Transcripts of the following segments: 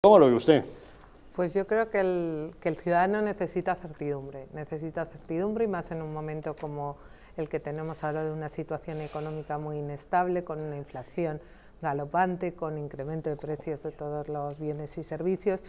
¿Cómo lo ve usted? Pues yo creo que el, ciudadano necesita certidumbre, necesita certidumbre y más en un momento como el que tenemos ahora de una situación económica muy inestable, con una inflación galopante, con incremento de precios de todos los bienes y servicios.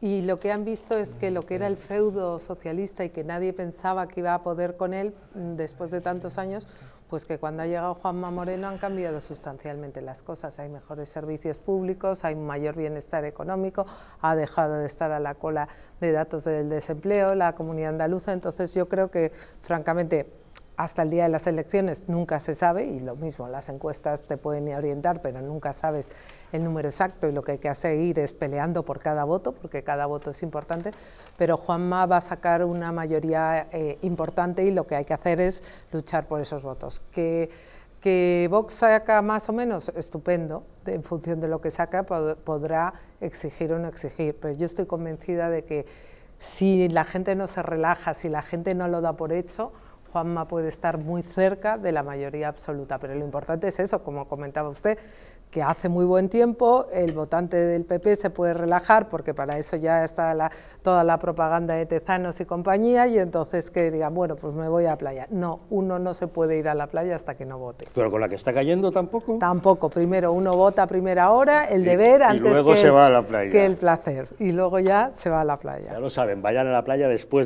Y lo que han visto es que lo que era el feudo socialista y que nadie pensaba que iba a poder con él, mm, después de tantos años, pues que cuando ha llegado Juanma Moreno han cambiado sustancialmente las cosas. Hay mejores servicios públicos, hay mayor bienestar económico, ha dejado de estar a la cola de datos del desempleo, la comunidad andaluza. Entonces yo creo que, francamente, hasta el día de las elecciones nunca se sabe, y lo mismo, las encuestas te pueden orientar, pero nunca sabes el número exacto y lo que hay que hacer es peleando por cada voto, porque cada voto es importante, pero Juanma va a sacar una mayoría eh, importante y lo que hay que hacer es luchar por esos votos. Que, Vox saca más o menos, estupendo, en función de lo que saca podrá exigir o no exigir, pero yo estoy convencida de que si la gente no se relaja, si la gente no lo da por hecho, puede estar muy cerca de la mayoría absoluta, pero lo importante es eso, como comentaba usted, que hace muy buen tiempo, el votante del PP se puede relajar porque para eso ya está toda la propaganda de Tezanos y compañía y entonces que digan, bueno, pues me voy a la playa. No, uno no se puede ir a la playa hasta que no vote. ¿Pero con la que está cayendo tampoco? Tampoco, primero uno vota a primera hora, el deber antes luego se va a la playa. que el placer y luego ya se va a la playa. Ya lo saben, vayan a la playa después.